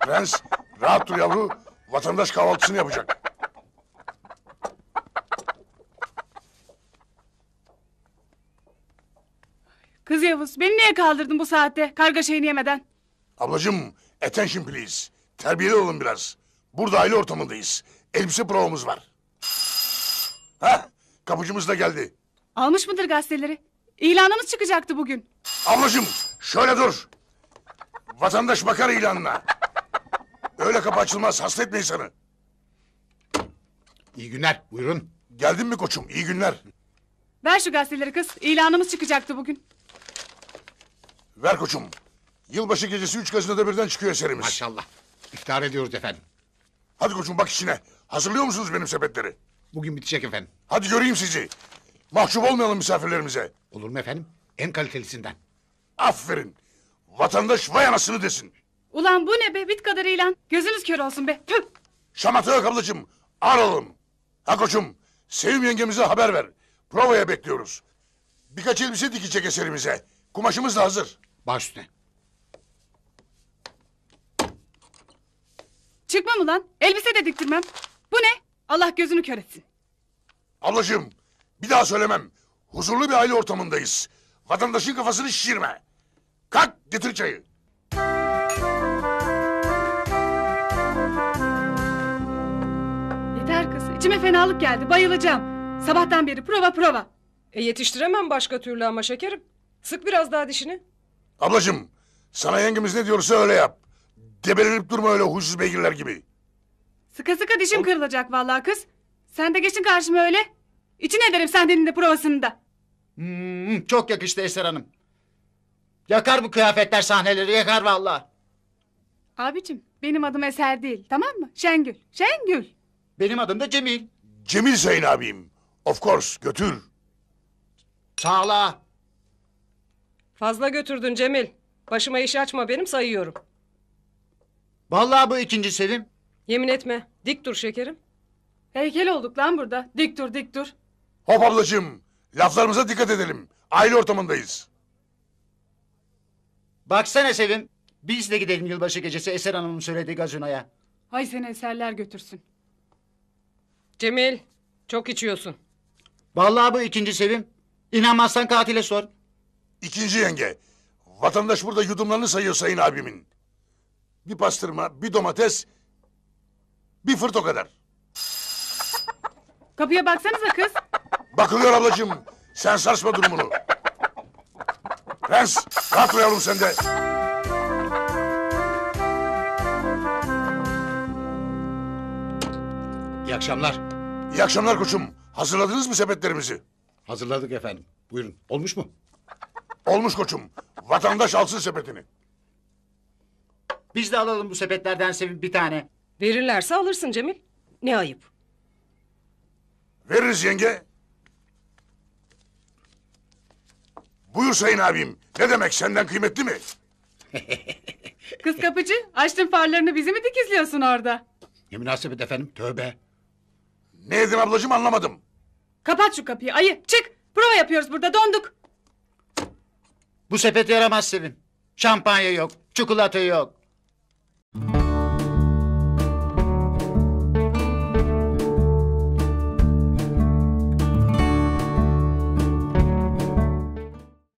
Prens rahat dur yavru. Vatandaş kahvaltısını yapacak. Kız Yavuz beni niye kaldırdın bu saatte karga şeyini yemeden? Ablacığım attention please. Terbiyeli olun biraz. Burada aile ortamındayız. Elbise provamız var. Hah kapıcımız da geldi. Almış mıdır gazeteleri? İlanımız çıkacaktı bugün. Ablacığım şöyle dur. Vatandaş bakar ilanına. Öyle kapı açılmaz, hasta etme insanı. İyi günler, buyurun. Geldin mi koçum, iyi günler. Ver şu gazeteleri kız, ilanımız çıkacaktı bugün. Ver koçum. Yılbaşı gecesi üç gazetede birden çıkıyor eserimiz. Maşallah. İftar ediyoruz efendim. Hadi koçum bak işine. Hazırlıyor musunuz benim sepetleri? Bugün bitecek efendim. Hadi göreyim sizi. Mahcup olmayalım misafirlerimize. Olur mu efendim? En kalitelisinden. Aferin. Vatandaş vay anasını desin. Ulan bu ne be bit kadar ilan. Gözünüz kör olsun be. Tüh. Şamata yok ablacığım. Ağır Ha koçum. Sevim yengemize haber ver. Provaya bekliyoruz. Birkaç elbise dikecek eserimize. Kumaşımız da hazır. Baş üstüne. Çıkmam ulan. Elbise de diktirmem. Bu ne? Allah gözünü kör etsin. Ablacığım bir daha söylemem. Huzurlu bir aile ortamındayız. Vatandaşın kafasını şişirme. Kalk Getir çayı. Yeter kız. İçime fenalık geldi. Bayılacağım. Sabahtan beri prova prova. E yetiştiremem başka türlü ama şekerim. Sık biraz daha dişini. Ablacığım sana yengemiz ne diyorsa öyle yap. Debelenip durma öyle huysuz beygirler gibi. Sıkı sıkı dişim kırılacak vallahi kız. Sen de geçin karşıma öyle. İçin ederim sen de provasını da. Hmm, hmm, çok yakıştı Eser Hanım. Yakar bu kıyafetler sahneleri yakar vallahi. Abicim benim adım Eser değil tamam mı? Şengül. Şengül. Benim adım da Cemil. Cemil Sayın abim. Of course götür. Sağla. Fazla götürdün Cemil. Başıma iş açma benim sayıyorum. Vallahi bu ikinci selim. Yemin etme. Dik dur şekerim. Heykel olduk lan burada. Dik dur dik dur. Hop ablacığım. Laflarımıza dikkat edelim. Aile ortamındayız. Baksana Sevim. Biz de gidelim yılbaşı gecesi Eser Hanım'ın söylediği gazinoya. Hay seni eserler götürsün. Cemil çok içiyorsun. Vallahi bu ikinci Sevim. İnanmazsan katile sor. İkinci yenge. Vatandaş burada yudumlarını sayıyor sayın abimin. Bir pastırma, bir domates, bir fırt o kadar. Kapıya baksanıza kız. Bakılıyor ablacığım. Sen sarsma durumunu. Prens, rahat uyalım sen de. İyi akşamlar. İyi akşamlar koçum. Hazırladınız mı sepetlerimizi? Hazırladık efendim. Buyurun. Olmuş mu? Olmuş koçum. Vatandaş alsın sepetini. Biz de alalım bu sepetlerden sevin bir tane. Verirlerse alırsın Cemil. Ne ayıp. Veririz yenge. Buyur Sayın abim. Ne demek senden kıymetli mi? Kız kapıcı açtın farlarını bizi mi dikizliyorsun orada? Ne münasebet efendim tövbe. Ne dedim ablacığım anlamadım. Kapat şu kapıyı ayı çık. Prova yapıyoruz burada donduk. Bu sepet yaramaz Sevim. Şampanya yok, çikolata yok.